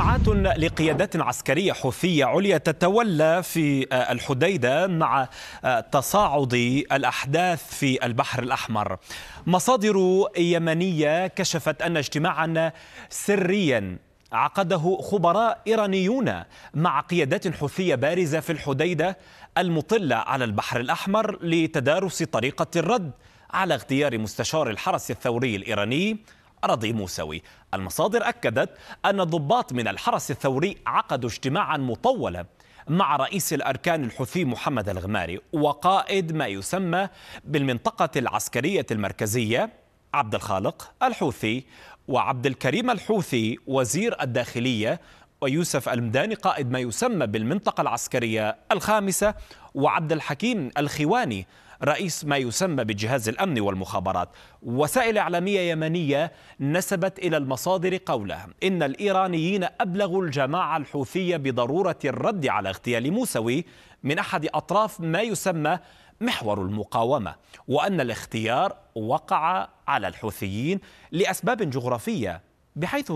اجتماعات لقيادات عسكرية حوثية عليا تتولى في آه، الحديدة مع آه، تصاعد الأحداث في البحر الأحمر مصادر يمنية كشفت أن اجتماعا سريا عقده خبراء إيرانيون مع قيادات حوثية بارزة في الحديدة المطلة على البحر الأحمر لتدارس طريقة الرد على اغتيار مستشار الحرس الثوري الإيراني رضي موسوي المصادر أكدت أن ضباط من الحرس الثوري عقدوا اجتماعا مطولا مع رئيس الأركان الحوثي محمد الغماري وقائد ما يسمى بالمنطقة العسكرية المركزية عبد الخالق الحوثي وعبد الكريم الحوثي وزير الداخلية ويوسف المداني قائد ما يسمى بالمنطقة العسكرية الخامسة وعبد الحكيم الخواني رئيس ما يسمى بالجهاز الامن والمخابرات وسائل إعلامية يمنية نسبت إلى المصادر قوله إن الإيرانيين أبلغوا الجماعة الحوثية بضرورة الرد على اغتيال موسوي من أحد أطراف ما يسمى محور المقاومة وأن الاختيار وقع على الحوثيين لأسباب جغرافية بحيث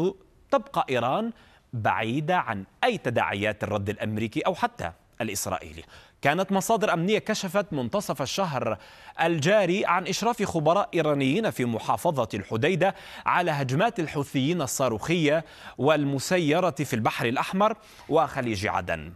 تبقى إيران بعيدة عن أي تداعيات الرد الأمريكي أو حتى الإسرائيلي كانت مصادر أمنية كشفت منتصف الشهر الجاري عن إشراف خبراء إيرانيين في محافظة الحديدة على هجمات الحوثيين الصاروخية والمسيرة في البحر الأحمر وخليج عدن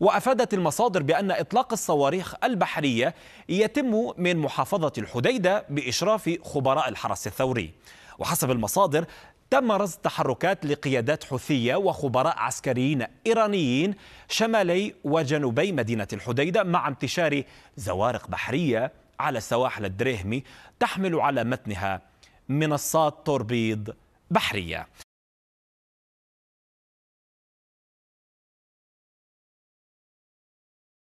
وافادت المصادر بان اطلاق الصواريخ البحريه يتم من محافظه الحديده باشراف خبراء الحرس الثوري وحسب المصادر تم رصد تحركات لقيادات حوثية وخبراء عسكريين إيرانيين شمالي وجنوبي مدينة الحديدة مع انتشار زوارق بحرية على سواحل الدريهمي تحمل على متنها منصات توربيد بحرية